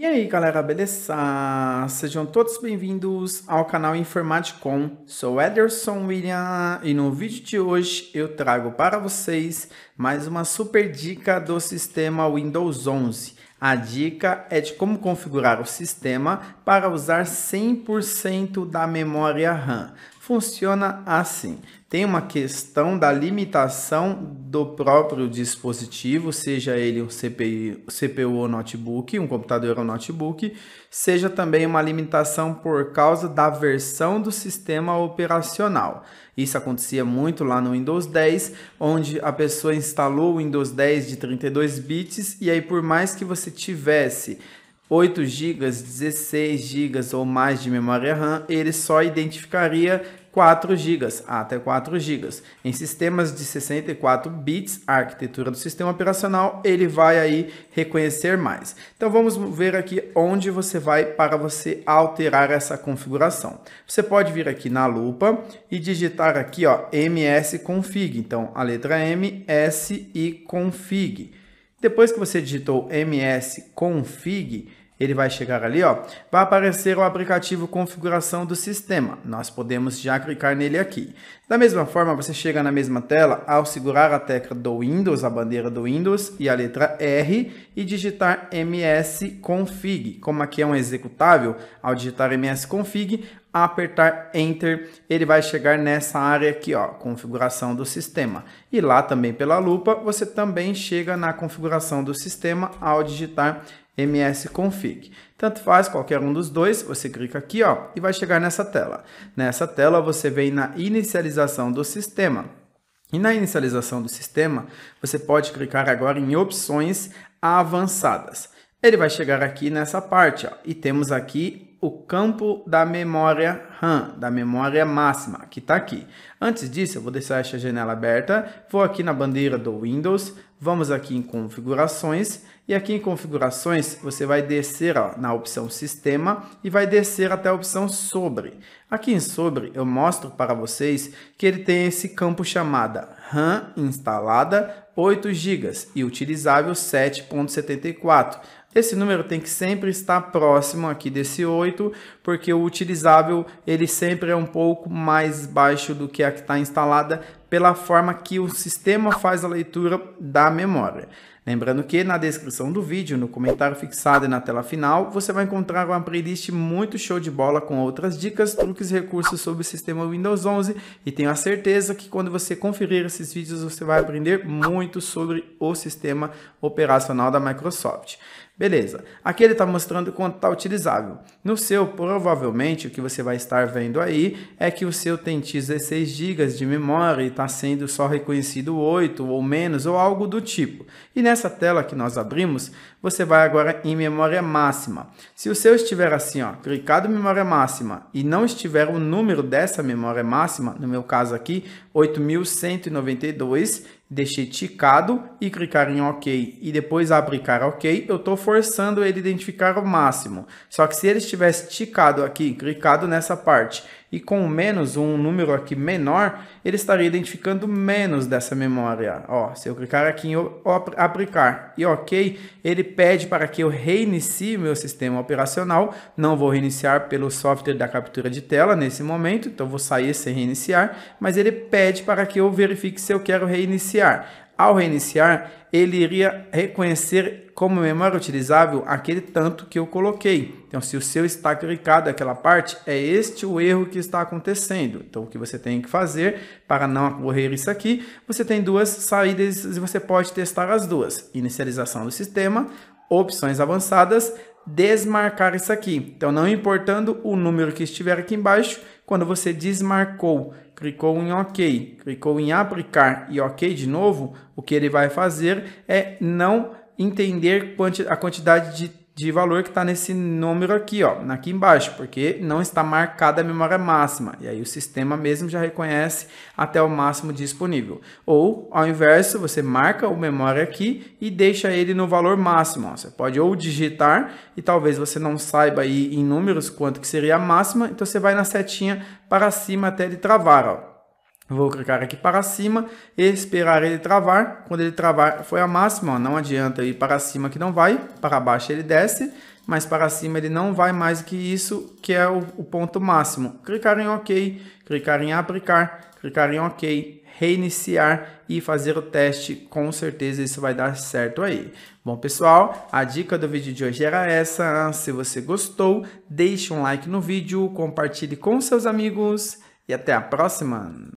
E aí galera, beleza? Sejam todos bem-vindos ao canal Informaticom. Sou Ederson William e no vídeo de hoje eu trago para vocês mais uma super dica do sistema Windows 11. A dica é de como configurar o sistema para usar 100% da memória RAM funciona assim. Tem uma questão da limitação do próprio dispositivo, seja ele um CPU, CPU ou notebook, um computador ou notebook, seja também uma limitação por causa da versão do sistema operacional. Isso acontecia muito lá no Windows 10, onde a pessoa instalou o Windows 10 de 32 bits e aí por mais que você tivesse 8 GB, 16 GB ou mais de memória RAM, ele só identificaria 4 GB, até 4 GB. Em sistemas de 64 bits, a arquitetura do sistema operacional, ele vai aí reconhecer mais. Então vamos ver aqui onde você vai para você alterar essa configuração. Você pode vir aqui na lupa e digitar aqui, ó, msconfig. Então a letra M, S e config. Depois que você digitou msconfig, ele vai chegar ali, ó, vai aparecer o aplicativo configuração do sistema. Nós podemos já clicar nele aqui. Da mesma forma, você chega na mesma tela ao segurar a tecla do Windows, a bandeira do Windows e a letra R e digitar msconfig. Como aqui é um executável, ao digitar msconfig, apertar Enter, ele vai chegar nessa área aqui, ó, configuração do sistema. E lá também pela lupa, você também chega na configuração do sistema ao digitar msconfig. Tanto faz qualquer um dos dois, você clica aqui, ó, e vai chegar nessa tela. Nessa tela você vem na inicialização do sistema. E na inicialização do sistema, você pode clicar agora em opções avançadas. Ele vai chegar aqui nessa parte, ó, e temos aqui o campo da memória RAM, da memória máxima, que está aqui. Antes disso, eu vou deixar essa janela aberta, vou aqui na bandeira do Windows, vamos aqui em configurações, e aqui em configurações você vai descer ó, na opção sistema e vai descer até a opção sobre. Aqui em sobre eu mostro para vocês que ele tem esse campo chamada RAM instalada 8 GB e utilizável 7.74 esse número tem que sempre estar próximo aqui desse 8, porque o utilizável ele sempre é um pouco mais baixo do que a que está instalada pela forma que o sistema faz a leitura da memória. Lembrando que na descrição do vídeo, no comentário fixado e na tela final, você vai encontrar uma playlist muito show de bola com outras dicas, truques e recursos sobre o sistema Windows 11 e tenho a certeza que quando você conferir esses vídeos você vai aprender muito sobre o sistema operacional da Microsoft. Beleza, aqui ele está mostrando quanto está utilizável. No seu, provavelmente, o que você vai estar vendo aí é que o seu tem 16 GB de memória e está sendo só reconhecido 8 ou menos ou algo do tipo. E nessa tela que nós abrimos, você vai agora em memória máxima. Se o seu estiver assim, ó, clicado em memória máxima e não estiver o número dessa memória máxima, no meu caso aqui, 8192, deixei ticado e clicar em OK e depois aplicar OK, eu estou forçando ele a identificar o máximo. Só que se ele estivesse ticado aqui, clicado nessa parte e com menos, um número aqui menor, ele estaria identificando menos dessa memória. Ó, se eu clicar aqui em aplicar e OK, ele pede para que eu reinicie meu sistema operacional. Não vou reiniciar pelo software da captura de tela nesse momento, então vou sair sem reiniciar, mas ele pede para que eu verifique se eu quero reiniciar. Ao reiniciar, ele iria reconhecer como memória utilizável aquele tanto que eu coloquei. Então, se o seu está clicado aquela parte, é este o erro que está acontecendo. Então, o que você tem que fazer para não ocorrer isso aqui, você tem duas saídas e você pode testar as duas. Inicialização do sistema, opções avançadas, desmarcar isso aqui. Então, não importando o número que estiver aqui embaixo, quando você desmarcou clicou em OK, clicou em aplicar e OK de novo, o que ele vai fazer é não entender a quantidade de de valor que está nesse número aqui, ó, aqui embaixo, porque não está marcada a memória máxima. E aí o sistema mesmo já reconhece até o máximo disponível. Ou, ao inverso, você marca o memória aqui e deixa ele no valor máximo. Você pode ou digitar e talvez você não saiba aí em números quanto que seria a máxima, então você vai na setinha para cima até ele travar, ó. Vou clicar aqui para cima, esperar ele travar. Quando ele travar, foi a máxima, ó, não adianta ir para cima que não vai, para baixo ele desce, mas para cima ele não vai mais que isso, que é o, o ponto máximo. Clicar em OK, clicar em aplicar, clicar em OK, reiniciar e fazer o teste, com certeza isso vai dar certo aí. Bom pessoal, a dica do vídeo de hoje era essa, se você gostou, deixe um like no vídeo, compartilhe com seus amigos e até a próxima!